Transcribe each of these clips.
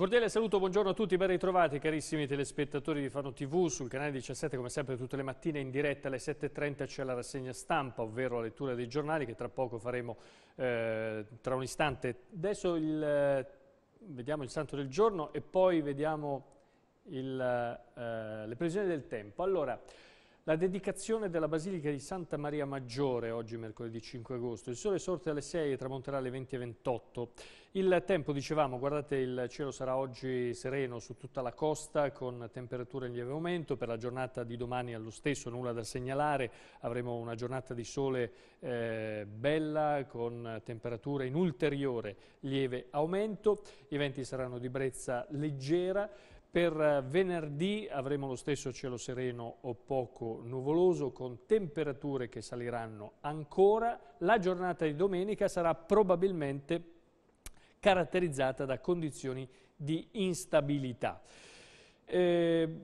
cordiale saluto, buongiorno a tutti, ben ritrovati carissimi telespettatori di Fano TV sul canale 17 come sempre tutte le mattine in diretta alle 7.30 c'è la rassegna stampa ovvero la lettura dei giornali che tra poco faremo eh, tra un istante. Adesso il, eh, vediamo il santo del giorno e poi vediamo il, eh, le previsioni del tempo. Allora, la dedicazione della Basilica di Santa Maria Maggiore, oggi mercoledì 5 agosto. Il sole sorte alle 6 e tramonterà alle 20 e 28. Il tempo, dicevamo, guardate, il cielo sarà oggi sereno su tutta la costa con temperature in lieve aumento. Per la giornata di domani allo stesso, nulla da segnalare. Avremo una giornata di sole eh, bella con temperature in ulteriore lieve aumento. I venti saranno di brezza leggera. Per eh, venerdì avremo lo stesso cielo sereno o poco nuvoloso con temperature che saliranno ancora. La giornata di domenica sarà probabilmente caratterizzata da condizioni di instabilità. Eh,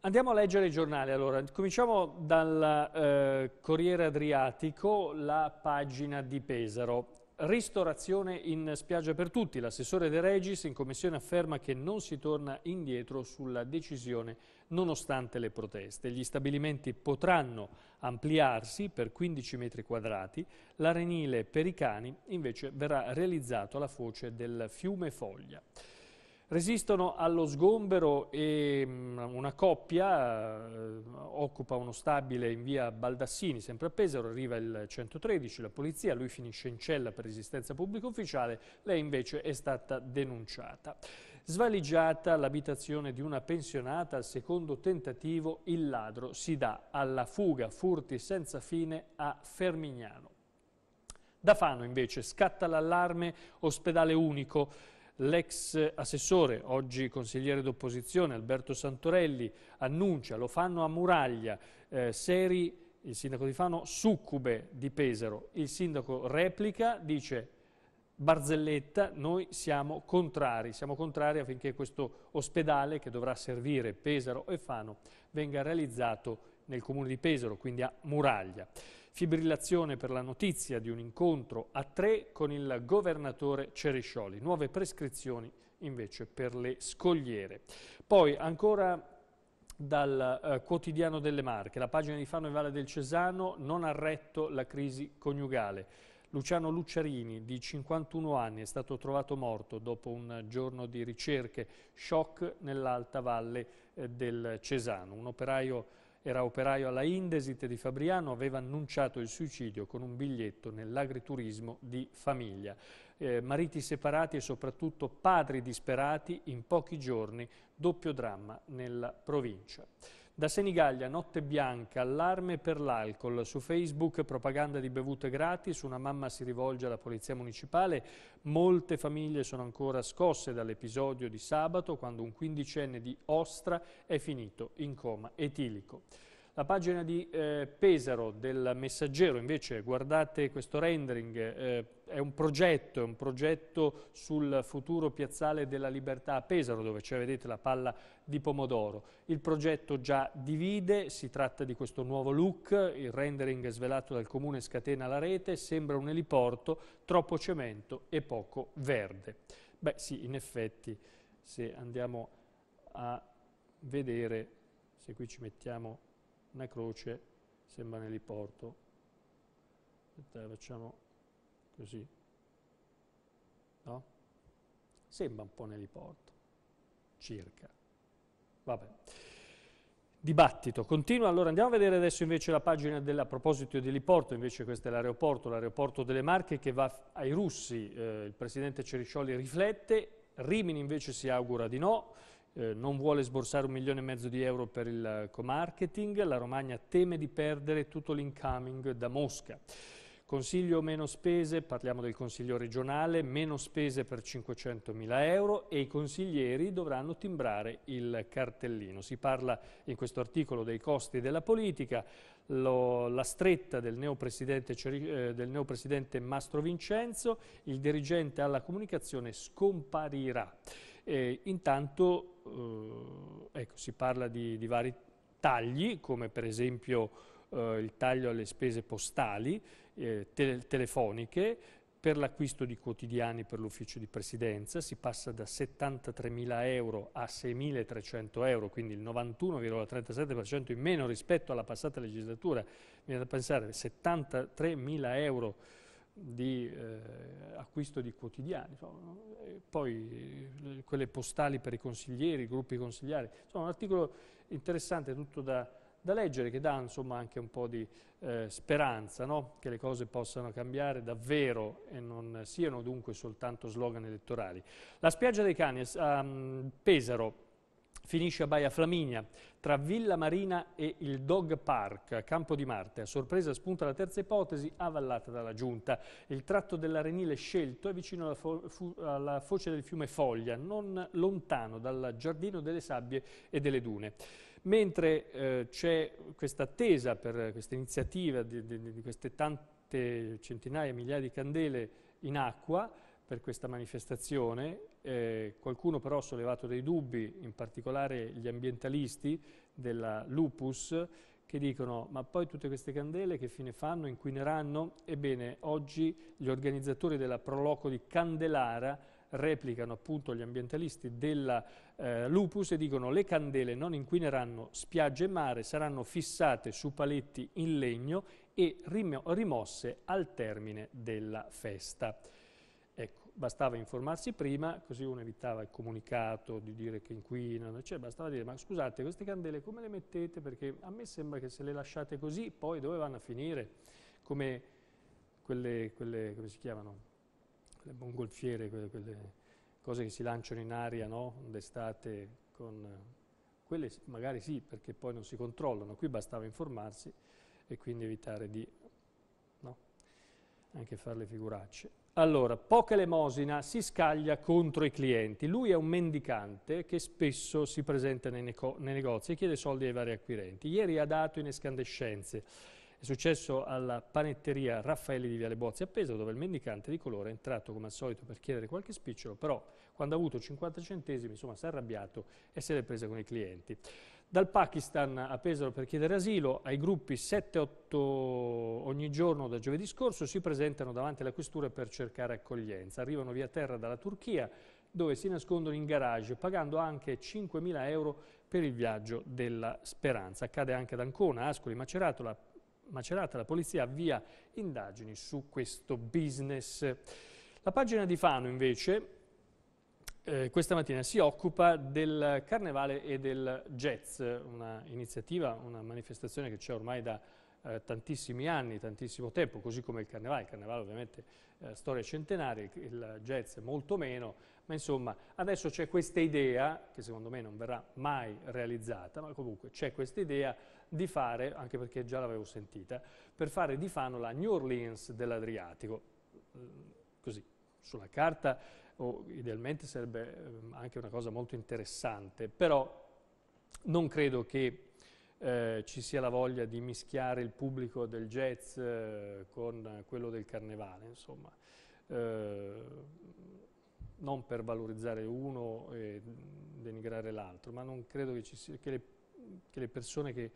andiamo a leggere i giornali allora. Cominciamo dal eh, Corriere Adriatico, la pagina di Pesaro. Ristorazione in spiaggia per tutti. L'assessore De Regis in commissione afferma che non si torna indietro sulla decisione nonostante le proteste. Gli stabilimenti potranno ampliarsi per 15 metri quadrati, l'arenile per i cani invece verrà realizzato alla foce del fiume Foglia. Resistono allo sgombero e mm, una coppia eh, occupa uno stabile in via Baldassini, sempre a Pesaro, arriva il 113, la polizia, lui finisce in cella per resistenza pubblica ufficiale, lei invece è stata denunciata. Svaligiata l'abitazione di una pensionata al secondo tentativo, il ladro si dà alla fuga, furti senza fine a Fermignano. Da Fano invece scatta l'allarme ospedale unico. L'ex assessore, oggi consigliere d'opposizione, Alberto Santorelli, annuncia, lo fanno a Muraglia, eh, seri, il sindaco di Fano, succube di Pesaro. Il sindaco replica, dice barzelletta, noi siamo contrari, siamo contrari affinché questo ospedale che dovrà servire Pesaro e Fano venga realizzato nel comune di Pesaro, quindi a Muraglia. Fibrillazione per la notizia di un incontro a tre con il governatore Ceriscioli. Nuove prescrizioni invece per le scogliere. Poi ancora dal eh, quotidiano delle Marche, la pagina di Fano e Valle del Cesano non ha retto la crisi coniugale. Luciano Lucciarini, di 51 anni, è stato trovato morto dopo un giorno di ricerche. Shock nell'alta valle eh, del Cesano. Un operaio era operaio alla Indesit di Fabriano, aveva annunciato il suicidio con un biglietto nell'agriturismo di famiglia. Eh, mariti separati e soprattutto padri disperati in pochi giorni, doppio dramma nella provincia. Da Senigallia, notte bianca, allarme per l'alcol. Su Facebook propaganda di bevute gratis, una mamma si rivolge alla polizia municipale. Molte famiglie sono ancora scosse dall'episodio di sabato quando un quindicenne di Ostra è finito in coma etilico. La pagina di eh, Pesaro del Messaggero, invece, guardate questo rendering, eh, è un progetto, è un progetto sul futuro piazzale della libertà a Pesaro, dove c'è, vedete, la palla di pomodoro. Il progetto già divide, si tratta di questo nuovo look, il rendering svelato dal comune scatena la rete, sembra un eliporto, troppo cemento e poco verde. Beh sì, in effetti, se andiamo a vedere, se qui ci mettiamo una croce, sembra nell'iporto. Aspetta, facciamo così. No? Sembra un po' nell'iporto, circa. Vabbè. Dibattito, continua. Allora andiamo a vedere adesso invece la pagina della, a proposito dell'iporto, invece questo è l'aeroporto, l'aeroporto delle Marche che va ai russi. Eh, il presidente Ceriscioli riflette, Rimini invece si augura di no. Eh, non vuole sborsare un milione e mezzo di euro per il co-marketing, la Romagna teme di perdere tutto l'incoming da Mosca. Consiglio meno spese, parliamo del Consiglio regionale, meno spese per 500 mila euro e i consiglieri dovranno timbrare il cartellino. Si parla in questo articolo dei costi della politica, lo, la stretta del neopresidente, eh, del neopresidente Mastro Vincenzo, il dirigente alla comunicazione scomparirà. Eh, intanto eh, ecco, si parla di, di, vari tagli, come per esempio eh, il taglio alle spese postali, eh, tele telefoniche, per l'acquisto di quotidiani per l'ufficio di presidenza, si passa da 73.000 euro a 6.300 euro, quindi il 91,37% in meno rispetto alla passata legislatura. Viene da pensare 73.000 euro di eh, acquisto di quotidiani, insomma, poi eh, quelle postali per i consiglieri, i gruppi consigliari, insomma un articolo interessante tutto da, da leggere che dà insomma, anche un po' di eh, speranza no? che le cose possano cambiare davvero e non siano dunque soltanto slogan elettorali. La spiaggia dei cani a um, ehm, Pesaro Finisce a Baia Flaminia, tra Villa Marina e il Dog Park, Campo di Marte. A sorpresa spunta la terza ipotesi, avallata dalla Giunta. Il tratto dell'arenile scelto è vicino alla, fo alla, foce del fiume Foglia, non lontano dal Giardino delle Sabbie e delle Dune. Mentre eh, c'è questa attesa per questa iniziativa di, di, di queste tante centinaia, migliaia di candele in acqua per questa manifestazione, eh, qualcuno però ha sollevato dei dubbi, in particolare gli ambientalisti della Lupus, che dicono ma poi tutte queste candele che fine fanno, inquineranno? Ebbene, oggi gli organizzatori della Proloco di Candelara replicano appunto gli ambientalisti della eh, Lupus e dicono le candele non inquineranno spiagge e mare, saranno fissate su paletti in legno e rimosse al termine della festa bastava informarsi prima, così uno evitava il comunicato di dire che inquinano, cioè bastava dire ma scusate queste candele come le mettete? Perché a me sembra che se le lasciate così poi dove vanno a finire? Come quelle, quelle come si chiamano? Quelle mongolfiere, quelle, quelle cose che si lanciano in aria no? d'estate con... Quelle magari sì, perché poi non si controllano, qui bastava informarsi e quindi evitare di no? anche fare le figuracce. Allora, poca elemosina si scaglia contro i clienti. Lui è un mendicante che spesso si presenta nei, nego nei, negozi e chiede soldi ai vari acquirenti. Ieri ha dato in escandescenze. È successo alla panetteria Raffaelli di Viale Bozzi a Pesaro, dove il mendicante di colore è entrato come al solito per chiedere qualche spicciolo, però quando ha avuto 50 centesimi, insomma, si è arrabbiato e se l'è presa con i clienti. Dal Pakistan a Pesaro per chiedere asilo, ai gruppi 7-8 ogni giorno da giovedì scorso si presentano davanti alla questura per cercare accoglienza. Arrivano via terra dalla Turchia dove si nascondono in garage pagando anche 5.000 euro per il viaggio della speranza. Accade anche ad Ancona, Ascoli, Macerata, la, Macerata, la polizia avvia indagini su questo business. La pagina di Fano invece eh, questa mattina si occupa del carnevale e del jazz, una iniziativa, una manifestazione che c'è ormai da eh, tantissimi anni, tantissimo tempo, così come il carnevale, il carnevale ovviamente eh, storia centenaria, il jazz molto meno, ma insomma adesso c'è questa idea, che secondo me non verrà mai realizzata, ma comunque c'è questa idea di fare, anche perché già l'avevo sentita, per fare di Fano la New Orleans dell'Adriatico, mm, così sulla carta o idealmente sarebbe ehm, anche una cosa molto interessante, però non credo che eh, ci sia la voglia di mischiare il pubblico del jazz eh, con quello del carnevale, insomma. Eh, non per valorizzare uno e denigrare l'altro, ma non credo che, sia, che, le, che le, persone che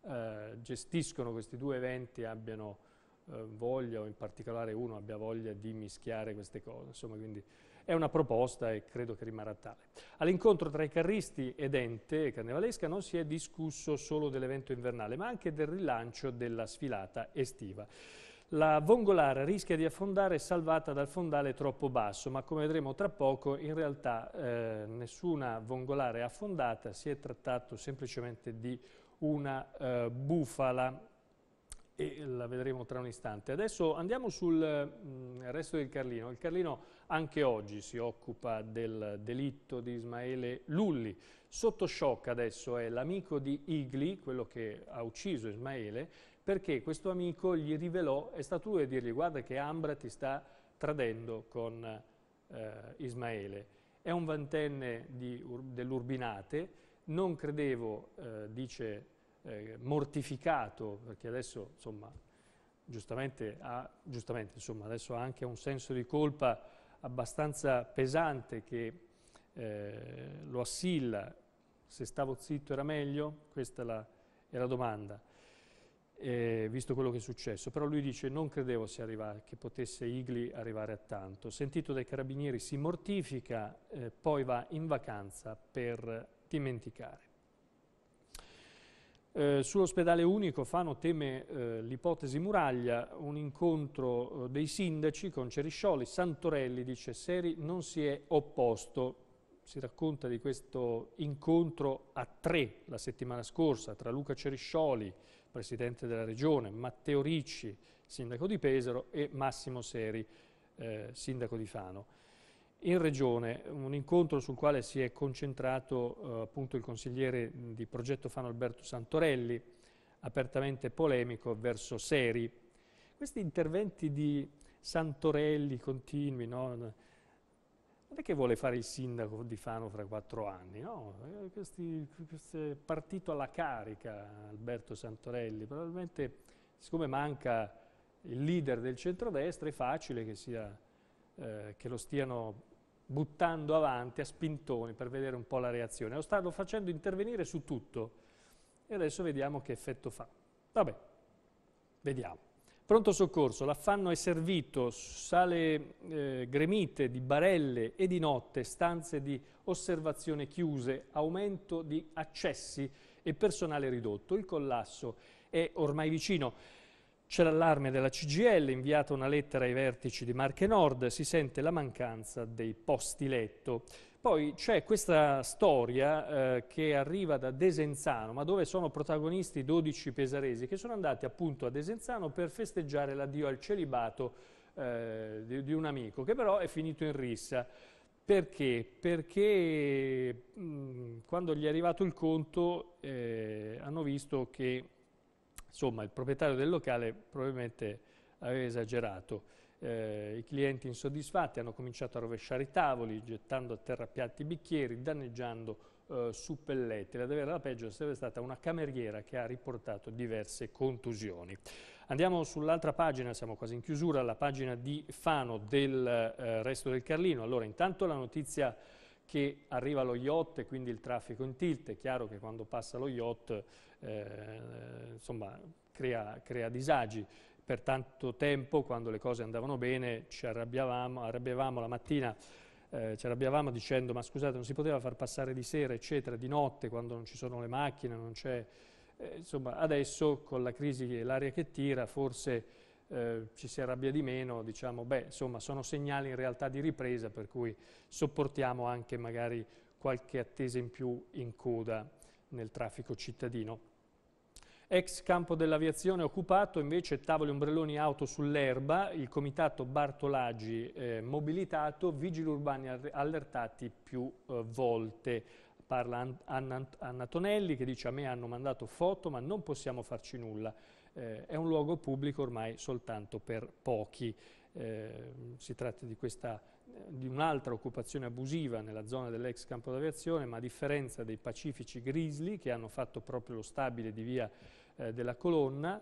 eh, gestiscono questi due eventi abbiano eh, voglia, o in particolare uno abbia voglia di mischiare queste cose. Insomma, quindi, è una proposta e credo che rimarrà tale. All'incontro tra i carristi ed ente carnevalesca non si è discusso solo dell'evento invernale, ma anche del rilancio della sfilata estiva. La vongolara rischia di affondare salvata dal fondale troppo basso, ma come vedremo tra poco in realtà eh, nessuna vongolare è affondata, si è trattato semplicemente di una eh, bufala e la vedremo tra un istante. Adesso andiamo sul mh, mm, resto del Carlino. Il Carlino anche oggi si occupa del delitto di Ismaele Lulli. Sotto shock adesso è l'amico di Igli, quello che ha ucciso Ismaele, perché questo amico gli rivelò, è stato lui a dirgli guarda che Ambra ti sta tradendo con eh, Ismaele. È un vantenne dell'Urbinate, non credevo, eh, dice, eh, mortificato, perché adesso insomma giustamente, ha, giustamente insomma, adesso ha anche un senso di colpa abbastanza pesante che eh, lo assilla, se stavo zitto era meglio? Questa è la, è la domanda, eh, visto quello che è successo. Però lui dice non credevo arriva, che potesse Igli arrivare a tanto. Sentito dai carabinieri si mortifica, eh, poi va in vacanza per dimenticare. Eh, Sull'ospedale unico Fano teme eh, l'ipotesi muraglia, un incontro eh, dei sindaci con Ceriscioli, Santorelli dice Seri non si è opposto, si racconta di questo incontro a tre la settimana scorsa tra Luca Ceriscioli, presidente della regione, Matteo Ricci, sindaco di Pesaro e Massimo Seri, eh, sindaco di Fano in Regione un incontro sul quale si è concentrato eh, appunto il consigliere di progetto Fano Alberto Santorelli, apertamente polemico verso Seri. Questi interventi di Santorelli continui, no? non è che vuole fare il sindaco di Fano fra quattro anni, no? è partito alla carica Alberto Santorelli, probabilmente siccome manca il leader del centrodestra è facile che, sia, eh, che lo stiano buttando avanti a spintoni per vedere un po' la reazione. Lo stanno facendo intervenire su tutto e adesso vediamo che effetto fa. Vabbè, vediamo. Pronto soccorso, l'affanno è servito, sale eh, gremite di barelle e di notte, stanze di osservazione chiuse, aumento di accessi e personale ridotto. Il collasso è ormai vicino. C'è l'allarme della CGL, inviata una lettera ai vertici di Marche Nord, si sente la mancanza dei posti letto. Poi c'è questa storia eh, che arriva da Desenzano, ma dove sono protagonisti 12 pesaresi che sono andati appunto a Desenzano per festeggiare l'addio al celibato eh, di, di un amico, che però è finito in rissa. Perché? Perché mh, quando gli è arrivato il conto eh, hanno visto che Insomma, il proprietario del locale probabilmente aveva esagerato. Eh, I clienti insoddisfatti hanno cominciato a rovesciare i tavoli, gettando a terra piatti e bicchieri, danneggiando eh, suppelletti. La davvero la peggio sarebbe stata una cameriera che ha riportato diverse contusioni. Andiamo sull'altra pagina, siamo quasi in chiusura, la pagina di Fano del eh, resto del Carlino. Allora, intanto la notizia che arriva lo yacht e quindi il traffico in tilt, è chiaro che quando passa lo yacht eh, insomma, crea, crea disagi per tanto tempo, quando le cose andavano bene, ci arrabbiavamo, arrabbiavamo la mattina, eh, ci arrabbiavamo dicendo ma scusate non si poteva far passare di sera, eccetera, di notte, quando non ci sono le macchine, non c'è... Eh, insomma, adesso con la crisi e l'aria che tira, forse eh, ci si arrabbia di meno, diciamo, beh, insomma, sono segnali in realtà di ripresa, per cui sopportiamo anche magari qualche attesa in più in coda nel traffico cittadino. Ex campo dell'aviazione occupato, invece tavoli, ombrelloni, auto sull'erba, il comitato Bartolaggi eh, mobilitato, vigili urbani allertati più eh, volte. Parla Anna, Anna Tonelli che dice a me hanno mandato foto ma non possiamo farci nulla eh, è un luogo pubblico ormai soltanto per pochi. Eh, si tratta di, eh, di un'altra occupazione abusiva nella zona dell'ex campo d'aviazione, ma a differenza dei pacifici grizzly che hanno fatto proprio lo stabile di via eh, della colonna,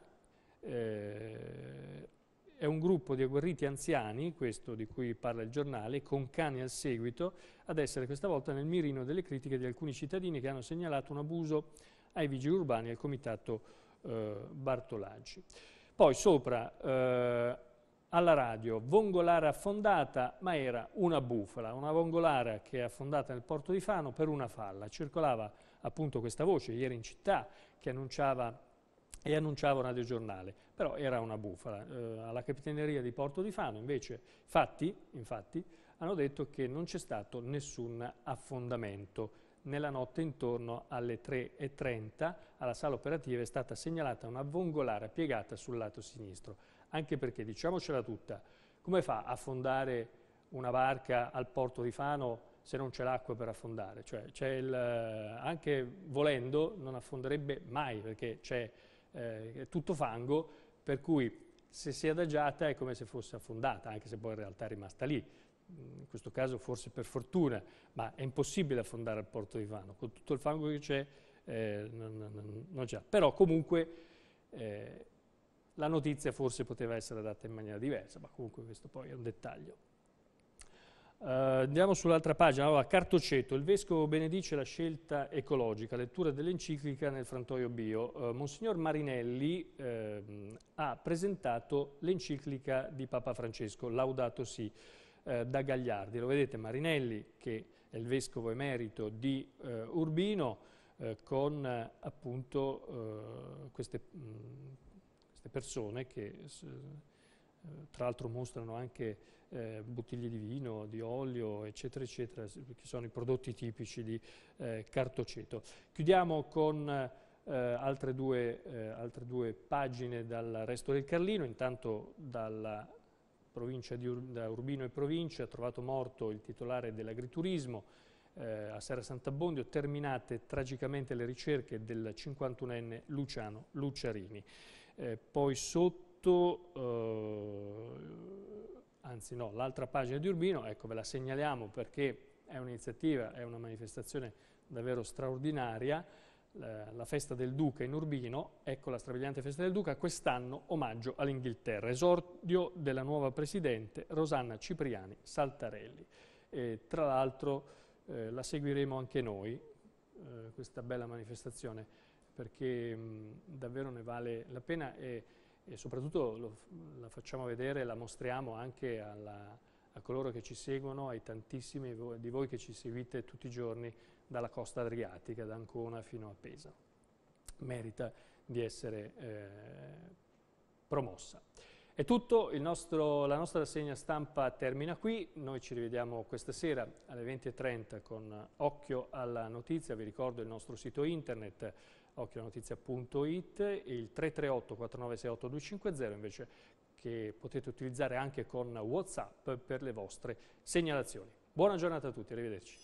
eh, è un gruppo di agguerriti anziani, questo di cui parla il giornale, con cani al seguito, ad essere questa volta nel mirino delle critiche di alcuni cittadini che hanno segnalato un abuso ai vigili urbani e al comitato eh, Bartolacci. Poi sopra, eh, alla radio, vongolara affondata, ma era una bufala, una vongolara che è affondata nel porto di Fano per una falla. Circolava appunto questa voce ieri in città che annunciava e annunciava un radiogiornale, però era una bufala. Eh, alla capitaneria di Porto di Fano invece, fatti, infatti, hanno detto che non c'è stato nessun affondamento nella notte intorno alle 3.30 alla sala operativa è stata segnalata una vongolara piegata sul lato sinistro, anche perché, diciamocela tutta, come fa a affondare una barca al porto di Fano se non c'è l'acqua per affondare? Cioè, il, anche volendo non affonderebbe mai perché c'è eh, tutto fango, per cui se si è adagiata è come se fosse affondata, anche se poi in realtà è rimasta lì in questo caso forse per fortuna, ma è impossibile affondare al porto di Vano, con tutto il fango che c'è eh, non, non, non c'è. Però comunque eh, la notizia forse poteva essere data in maniera diversa, ma comunque questo poi è un dettaglio. Uh, andiamo sull'altra pagina, allora Cartoceto, il Vescovo benedice la scelta ecologica, lettura dell'enciclica nel frantoio bio. Uh, Monsignor Marinelli uh, ha presentato l'enciclica di Papa Francesco, Laudato Si', eh, da Gagliardi. Lo vedete Marinelli, che è il vescovo emerito di eh, Urbino, eh, con eh, appunto eh, queste, mh, queste, persone che tra l'altro mostrano anche eh, bottiglie di vino, di olio, eccetera, eccetera, che sono i prodotti tipici di eh, Cartoceto. Chiudiamo con eh, altre, due, altre, due, pagine dal resto del Carlino, intanto dalla provincia di Ur da Urbino e provincia, trovato morto il titolare dell'agriturismo, eh, a Serra Sant'Abbondio, terminate tragicamente le ricerche del 51enne Luciano Luciarini. Eh, poi sotto, eh, anzi no, l'altra pagina di Urbino, ecco ve la segnaliamo perché è un'iniziativa, è una manifestazione davvero straordinaria, la, festa del Duca in Urbino, ecco la strabiliante festa del Duca, quest'anno omaggio all'Inghilterra, esordio della nuova presidente Rosanna Cipriani Saltarelli. E, tra l'altro eh, la seguiremo anche noi, eh, questa bella manifestazione, perché mh, mm, davvero ne vale la pena e, e soprattutto lo, la facciamo vedere, la mostriamo anche alla, a coloro che ci seguono, ai tantissimi di voi che ci seguite tutti i giorni dalla costa adriatica, da Ancona fino a Pesa. Merita di essere eh, promossa. È tutto, nostro, la nostra rassegna stampa termina qui, noi ci rivediamo questa sera alle 20.30 con Occhio alla Notizia, vi ricordo il nostro sito internet occhionotizia.it, il 338 4968 250 invece che potete utilizzare anche con Whatsapp per le vostre segnalazioni. Buona giornata a tutti, arrivederci.